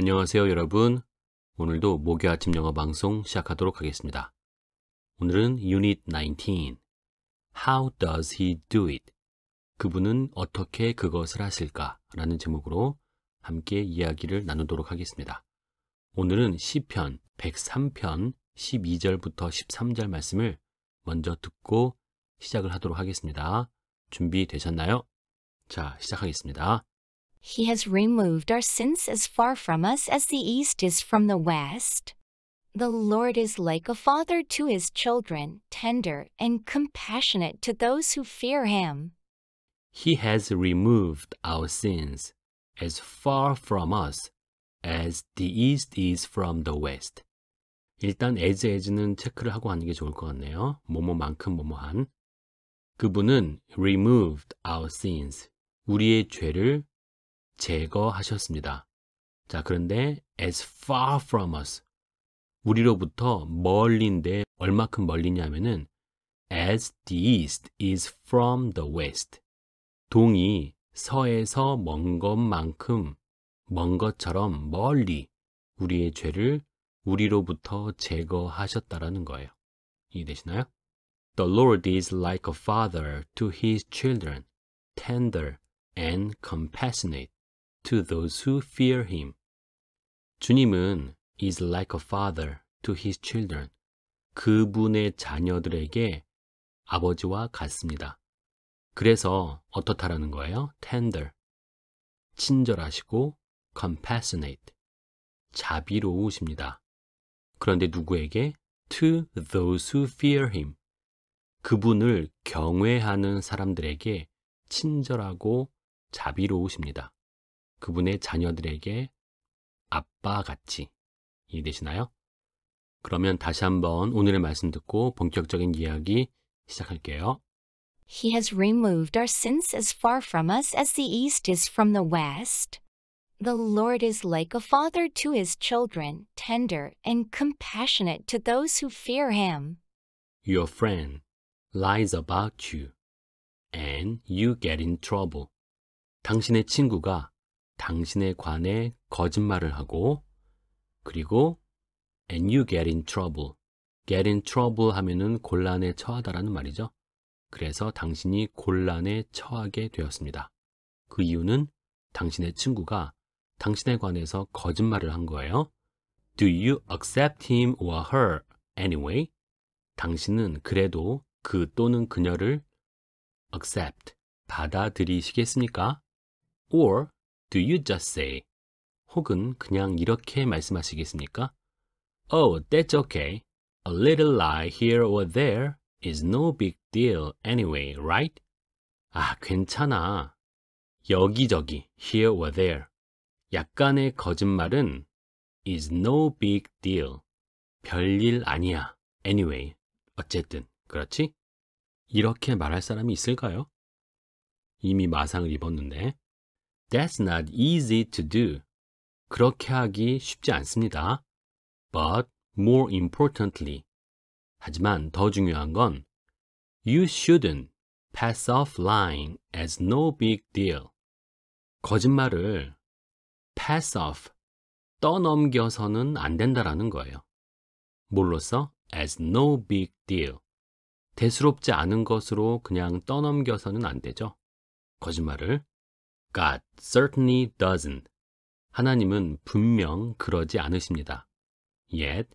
안녕하세요 여러분. 오늘도 목요 아침 영어 방송 시작하도록 하겠습니다. 오늘은 유닛 19 How does he do it? 그분은 어떻게 그것을 하실까? 라는 제목으로 함께 이야기를 나누도록 하겠습니다. 오늘은 시편 103편 12절부터 13절 말씀을 먼저 듣고 시작을 하도록 하겠습니다. 준비되셨나요? 자, 시작하겠습니다. He has removed our sins as far from us as the east is from the west. The Lord is like a father to his children, tender and compassionate to those who fear him. He has removed our sins as far from us as the east is from the west. 일단 as as는 체크를 하고 하는 게 좋을 것 같네요. 뭐뭐만큼 뭐뭐한. 그분은 removed our sins. 우리의 죄를 제거하셨습니다. 자, 그런데 as far from us 우리로부터 멀린데 얼마큼 멀리냐면은 as the east is from the west 동이 서에서 먼 것만큼 먼 것처럼 멀리 우리의 죄를 우리로부터 제거하셨다라는 거예요. 이해되시나요? The Lord is like a father to his children, tender and compassionate. to those who fear him. 주님은 is like a father to his children. 그분의 자녀들에게 아버지와 같습니다. 그래서 어떻다라는 거예요? tender. 친절하시고 compassionate. 자비로우십니다. 그런데 누구에게? to those who fear him. 그분을 경외하는 사람들에게 친절하고 자비로우십니다. 그분의 자녀들에게 아빠 같이 이해되시나요? 그러면 다시 한번 오늘의 말씀 듣고 본격적인 이야기 시작할게요. He has removed our sins as far from us as the east is from the west. The Lord is like a father to his children, tender and compassionate to those who fear him. Your friend lies about you, and you get in trouble. 당신의 친구가 당신에 관해 거짓말을 하고 그리고 and you get in trouble. get in trouble 하면은 곤란에 처하다라는 말이죠. 그래서 당신이 곤란에 처하게 되었습니다. 그 이유는 당신의 친구가 당신에 관해서 거짓말을 한 거예요. Do you accept him or her anyway? 당신은 그래도 그 또는 그녀를 accept, 받아들이시겠습니까? Or Do you just say? 혹은 그냥 이렇게 말씀하시겠습니까? Oh, that's okay. A little lie here or there is no big deal anyway, right? 아, 괜찮아. 여기저기, here or there. 약간의 거짓말은 is no big deal. 별일 아니야. anyway. 어쨌든, 그렇지? 이렇게 말할 사람이 있을까요? 이미 마상을 입었는데. That's not easy to do. 그렇게 하기 쉽지 않습니다. But more importantly, 하지만 더 중요한 건 You shouldn't pass off lying as no big deal. 거짓말을 pass off, 떠넘겨서는 안 된다라는 거예요. 뭘로써? as no big deal. 대수롭지 않은 것으로 그냥 떠넘겨서는 안 되죠. 거짓말을 God certainly doesn't. 하나님은 분명 그러지 않으십니다. Yet,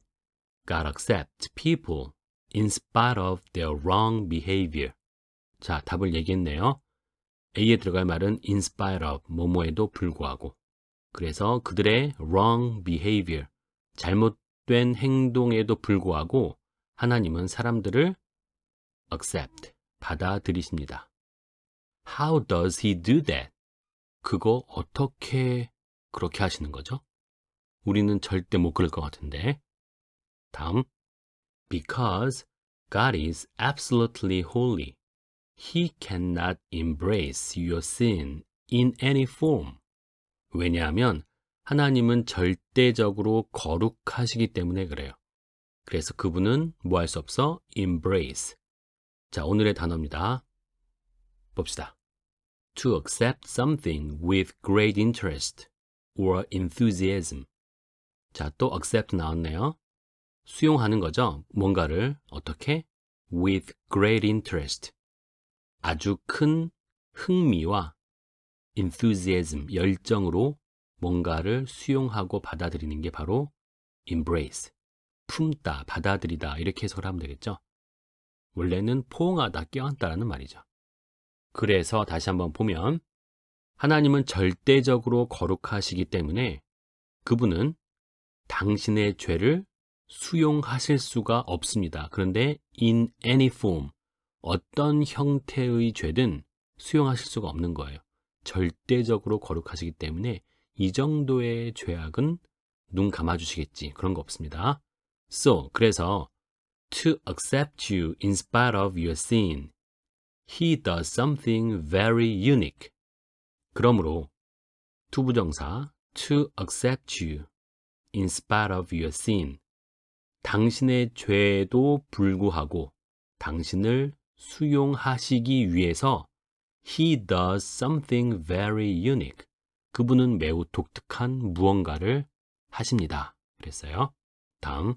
God accepts people in spite of their wrong behavior. 자, 답을 얘기했네요. A에 들어갈 말은 in spite of, 뭐뭐에도 불구하고. 그래서 그들의 wrong behavior, 잘못된 행동에도 불구하고 하나님은 사람들을 accept, 받아들이십니다. How does he do that? 그거 어떻게 그렇게 하시는 거죠? 우리는 절대 못 그럴 것 같은데. 다음. Because God is absolutely holy. He cannot embrace your sin in any form. 왜냐하면 하나님은 절대적으로 거룩하시기 때문에 그래요. 그래서 그분은 뭐 할 수 없어? embrace. 자, 오늘의 단어입니다. 봅시다. to accept something with great interest or enthusiasm. 자, 또 accept 나왔네요. 수용하는 거죠. 뭔가를 어떻게? with great interest. 아주 큰 흥미와 enthusiasm, 열정으로 뭔가를 수용하고 받아들이는 게 바로 embrace, 품다, 받아들이다 이렇게 해석을 하면 되겠죠. 원래는 포옹하다, 껴안다라는 말이죠. 그래서 다시 한번 보면 하나님은 절대적으로 거룩하시기 때문에 그분은 당신의 죄를 수용하실 수가 없습니다. 그런데 in any form, 어떤 형태의 죄든 수용하실 수가 없는 거예요. 절대적으로 거룩하시기 때문에 이 정도의 죄악은 눈 감아주시겠지. 그런 거 없습니다. So, 그래서 to accept you in spite of your sin He does something very unique. 그러므로 to 부정사 to accept you in spite of your sin. 당신의 죄에도 불구하고 당신을 수용하시기 위해서 he does something very unique. 그분은 매우 독특한 무언가를 하십니다. 그랬어요. 다음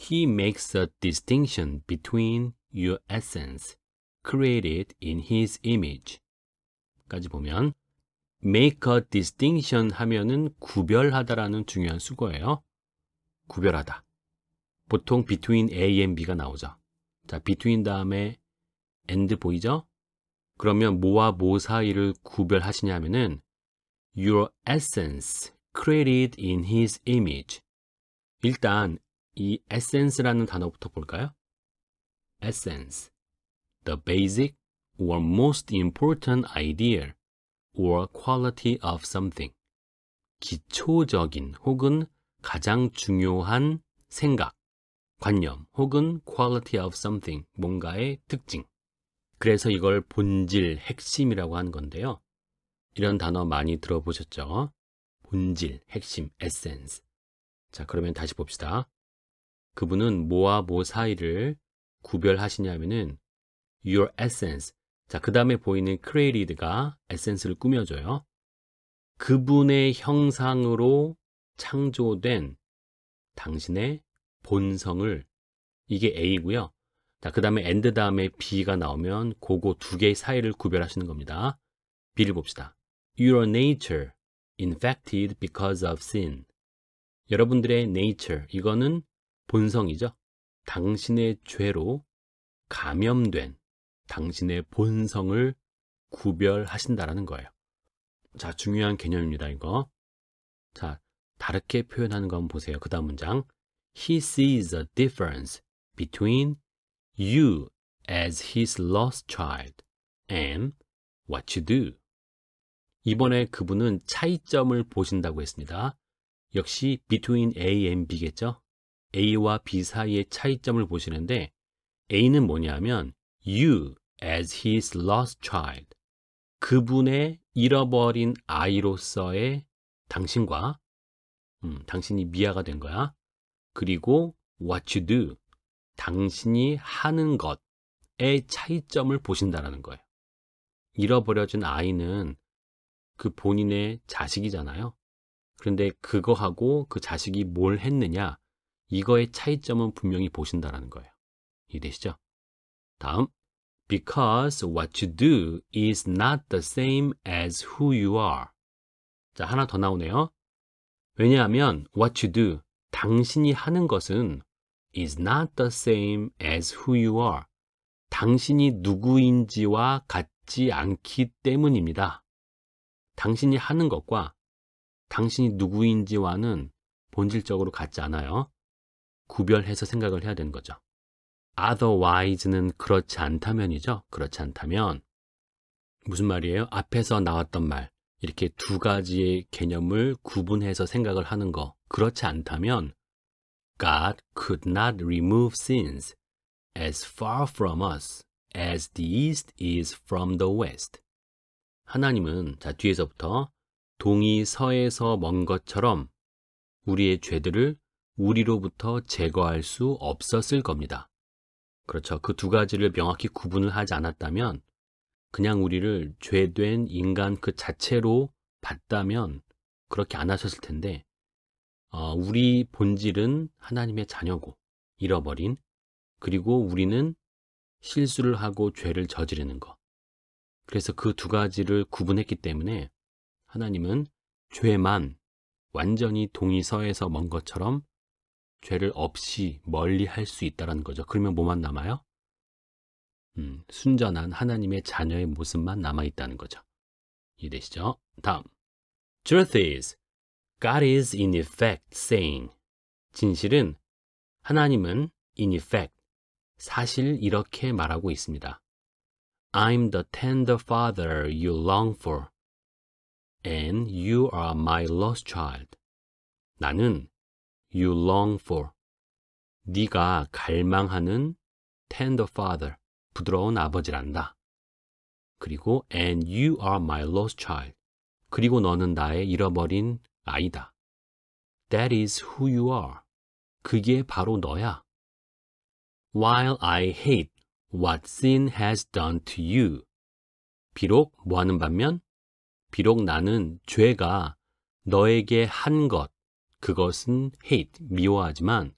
He makes a distinction between your essence created in his image 까지 보면 make a distinction 하면은 구별하다라는 중요한 수거예요. 구별하다. 보통 between A and B가 나오죠. 자, between 다음에 and 보이죠? 그러면 뭐와 뭐 사이를 구별하시냐면은 하 your essence created in his image. 일단 이 essence라는 단어부터 볼까요? essence. the basic or most important idea or quality of something. 기초적인 혹은 가장 중요한 생각, 관념 혹은 quality of something, 뭔가의 특징. 그래서 이걸 본질, 핵심이라고 한 건데요. 이런 단어 많이 들어보셨죠? 본질, 핵심, essence. 자, 그러면 다시 봅시다. 그분은 뭐와 뭐 사이를 구별하시냐면은 your essence. 자, 그 다음에 보이는 created가 essence를 꾸며줘요. 그분의 형상으로 창조된 당신의 본성을 이게 A고요. 자, 그 다음에 and 다음에 B가 나오면 그거 두 개의 사이를 구별하시는 겁니다. B를 봅시다. Your nature infected because of sin. 여러분들의 nature, 이거는 본성이죠. 당신의 죄로 감염된 당신의 본성을 구별하신다라는 거예요. 자, 중요한 개념입니다, 이거. 자, 다르게 표현하는 거 한번 보세요. 그 다음 문장. He sees a difference between you as his lost child and what you do. 이번에 그분은 차이점을 보신다고 했습니다. 역시 between A and B겠죠? A와 B 사이의 차이점을 보시는데 A는 뭐냐면 you, as his lost child. 그분의 잃어버린 아이로서의 당신과 음, 당신이 미아가 된 거야. 그리고 what you do, 당신이 하는 것의 차이점을 보신다라는 거예요. 잃어버려진 아이는 그 본인의 자식이잖아요. 그런데 그거하고 그 자식이 뭘 했느냐, 이거의 차이점은 분명히 보신다라는 거예요. 이해되시죠? 다음. because what you do is not the same as who you are. 자, 하나 더 나오네요. 왜냐하면 what you do, 당신이 하는 것은 is not the same as who you are. 당신이 누구인지와 같지 않기 때문입니다. 당신이 하는 것과 당신이 누구인지와는 본질적으로 같지 않아요. 구별해서 생각을 해야 되는 거죠. otherwise는 그렇지 않다면이죠. 그렇지 않다면 무슨 말이에요? 앞에서 나왔던 말 이렇게 두 가지의 개념을 구분해서 생각을 하는 거 그렇지 않다면 God could not remove sins as far from us as the east is from the west. 하나님은 자 뒤에서부터 동이 서에서 먼 것처럼 우리의 죄들을 우리로부터 제거할 수 없었을 겁니다. 그렇죠. 그 두 가지를 명확히 구분을 하지 않았다면 그냥 우리를 죄된 인간 그 자체로 봤다면 그렇게 안 하셨을 텐데 어, 우리 본질은 하나님의 자녀고 잃어버린 그리고 우리는 실수를 하고 죄를 저지르는 것. 그래서 그 두 가지를 구분했기 때문에 하나님은 죄만 완전히 동의서에서 먼 것처럼 죄를 없이 멀리 할 수 있다는 거죠. 그러면 뭐만 남아요? 음, 순전한 하나님의 자녀의 모습만 남아 있다는 거죠. 이해되시죠? 다음. Truth is, God is in effect saying. 진실은 하나님은 in effect, 사실 이렇게 말하고 있습니다. I'm the tender father you long for, and you are my lost child. 나는 you long for. 네가 갈망하는 tender father, 부드러운 아버지란다. 그리고 and you are my lost child. 그리고 너는 나의 잃어버린 아이다. That is who you are. 그게 바로 너야. While I hate what sin has done to you. 비록 뭐하는 반면? 비록 나는 죄가 너에게 한 것, 그것은 hate, 미워하지만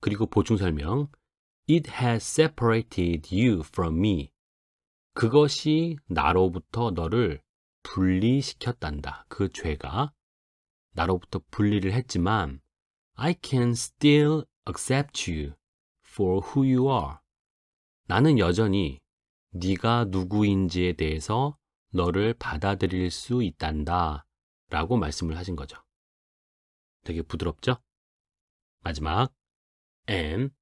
그리고 보충 설명 It has separated you from me. 그것이 나로부터 너를 분리시켰단다. 그 죄가 나로부터 분리를 했지만 I can still accept you for who you are. 나는 여전히 네가 누구인지에 대해서 너를 받아들일 수 있단다. 라고 말씀을 하신 거죠. 되게 부드럽죠? 마지막 and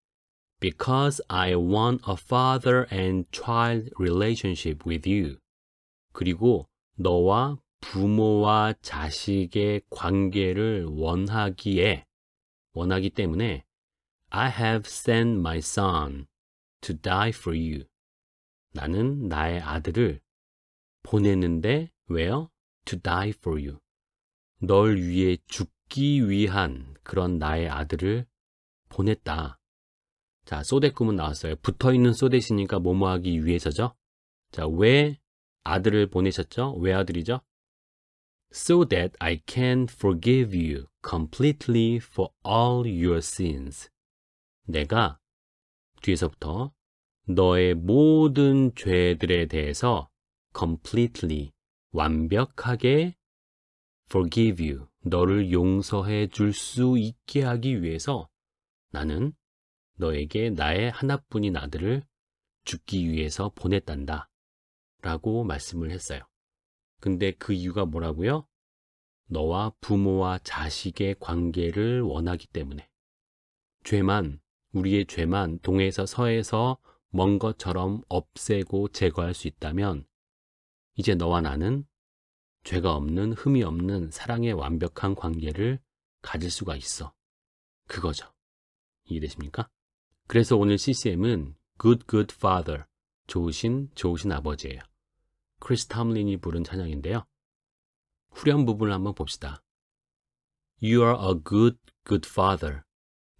because I want a father and child relationship with you. 그리고 너와 부모와 자식의 관계를 원하기에 원하기 때문에 I have sent my son to die for you. 나는 나의 아들을 보내는데 왜요? to die for you. 널 위해 죽 돕기 위한 그런 나의 아들을 보냈다. 자, 소대꿈은 나왔어요. 붙어 있는 소대시니까 뭐뭐하기 위해서죠. 자, 왜 아들을 보내셨죠? 왜 아들이죠? So that I can forgive you completely for all your sins. 내가 뒤에서부터 너의 모든 죄들에 대해서 completely 완벽하게 forgive you 너를 용서해 줄 수 있게 하기 위해서 나는 너에게 나의 하나뿐인 아들을 죽기 위해서 보냈단다. 라고 말씀을 했어요. 근데 그 이유가 뭐라고요? 너와 부모와 자식의 관계를 원하기 때문에. 죄만, 우리의 죄만 동에서 서에서 먼 것처럼 없애고 제거할 수 있다면 이제 너와 나는 죄가 없는 흠이 없는 사랑의 완벽한 관계를 가질 수가 있어. 그거죠. 이해되십니까? 그래서 오늘 CCM은 Good Good Father, 좋으신 좋으신 아버지예요. 크리스 탐린이 부른 찬양인데요. 후렴 부분을 한번 봅시다. You are a good good father.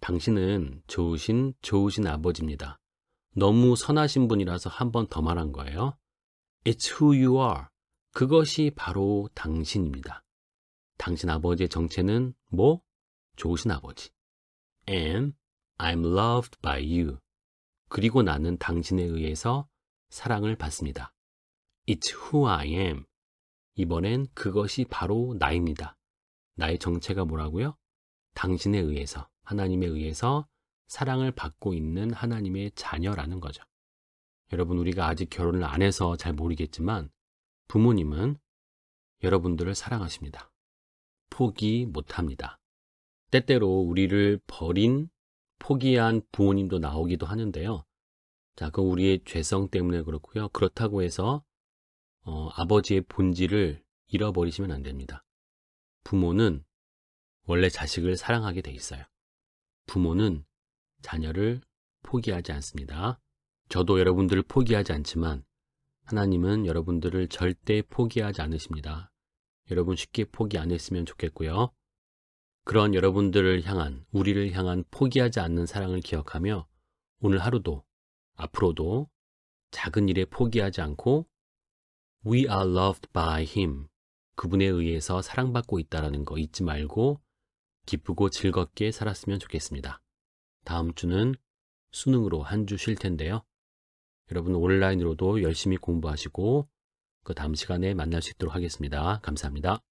당신은 좋으신 좋으신 아버지입니다. 너무 선하신 분이라서 한 번 더 말한 거예요. It's who you are. 그것이 바로 당신입니다. 당신 아버지의 정체는 뭐? 좋으신 아버지. am, I'm loved by you. 그리고 나는 당신에 의해서 사랑을 받습니다. It's who I am. 이번엔 그것이 바로 나입니다. 나의 정체가 뭐라고요? 당신에 의해서, 하나님에 의해서 사랑을 받고 있는 하나님의 자녀라는 거죠. 여러분, 우리가 아직 결혼을 안 해서 잘 모르겠지만 부모님은 여러분들을 사랑하십니다. 포기 못합니다. 때때로 우리를 버린 포기한 부모님도 나오기도 하는데요. 자, 그 우리의 죄성 때문에 그렇고요. 그렇다고 해서 어, 아버지의 본질을 잃어버리시면 안 됩니다. 부모는 원래 자식을 사랑하게 돼 있어요. 부모는 자녀를 포기하지 않습니다. 저도 여러분들을 포기하지 않지만 하나님은 여러분들을 절대 포기하지 않으십니다. 여러분 쉽게 포기 안 했으면 좋겠고요. 그런 여러분들을 향한, 우리를 향한 포기하지 않는 사랑을 기억하며 오늘 하루도, 앞으로도 작은 일에 포기하지 않고 We are loved by Him. 그분에 의해서 사랑받고 있다는 거 잊지 말고 기쁘고 즐겁게 살았으면 좋겠습니다. 다음 주는 수능으로 한 주 쉴 텐데요. 여러분 온라인으로도 열심히 공부하시고 그 다음 시간에 만날 수 있도록 하겠습니다. 감사합니다.